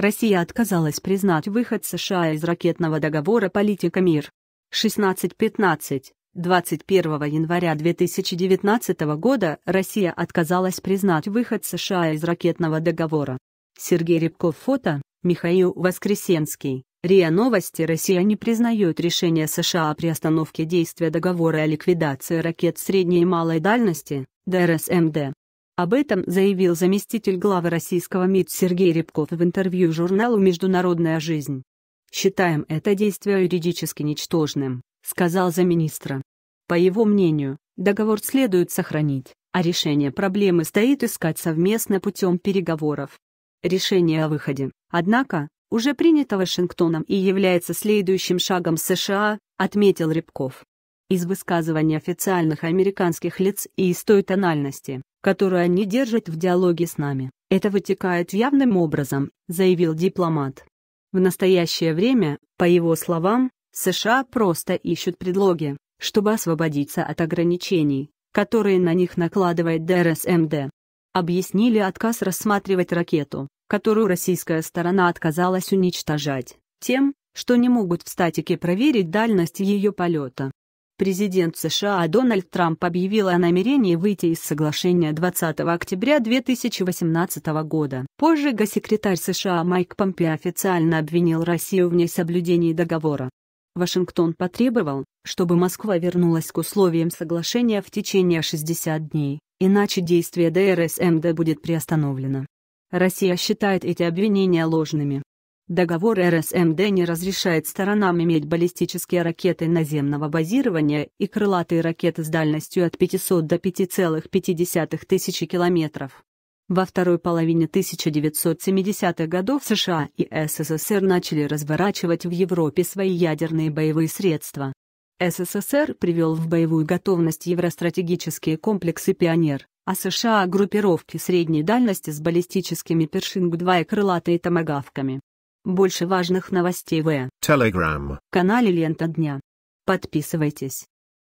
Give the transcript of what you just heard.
Россия отказалась признать выход США из ракетного договора политика МИР. 16.15. 21 января 2019 года Россия отказалась признать выход США из ракетного договора. Сергей Рябков фото, Михаил Воскресенский, РИА Новости Россия не признает решение США о приостановке действия договора о ликвидации ракет средней и малой дальности, ДРСМД. Об этом заявил заместитель главы российского МИД Сергей Рябков в интервью журналу «Международная жизнь». «Считаем это действие юридически ничтожным», — сказал замминистра. По его мнению, договор следует сохранить, а решение проблемы стоит искать совместно путем переговоров. Решение о выходе, однако, уже принято Вашингтоном и является следующим шагом США, отметил Рябков. Из высказываний официальных американских лиц и из той тональности, которую они держат в диалоге с нами. Это вытекает явным образом, заявил дипломат. В настоящее время, по его словам, США просто ищут предлоги, чтобы освободиться от ограничений, которые на них накладывает ДРСМД. Объяснили отказ рассматривать ракету, которую российская сторона отказалась уничтожать, тем, что не могут в статике проверить дальность ее полета. Президент США Дональд Трамп объявил о намерении выйти из соглашения 20 октября 2018 года. Позже госсекретарь США Майк Помпео официально обвинил Россию в несоблюдении договора. Вашингтон потребовал, чтобы Москва вернулась к условиям соглашения в течение 60 дней, иначе действие ДРСМД будет приостановлено. Россия считает эти обвинения ложными. Договор РСМД не разрешает сторонам иметь баллистические ракеты наземного базирования и крылатые ракеты с дальностью от 500 до 5,5 тысячи километров. Во второй половине 1970-х годов США и СССР начали разворачивать в Европе свои ядерные боевые средства. СССР привел в боевую готовность евростратегические комплексы «Пионер», а США — группировки средней дальности с баллистическими «Першинг-2» и крылатые томагавками. Больше важных новостей в Telegram. канале Лента Дня. Подписывайтесь.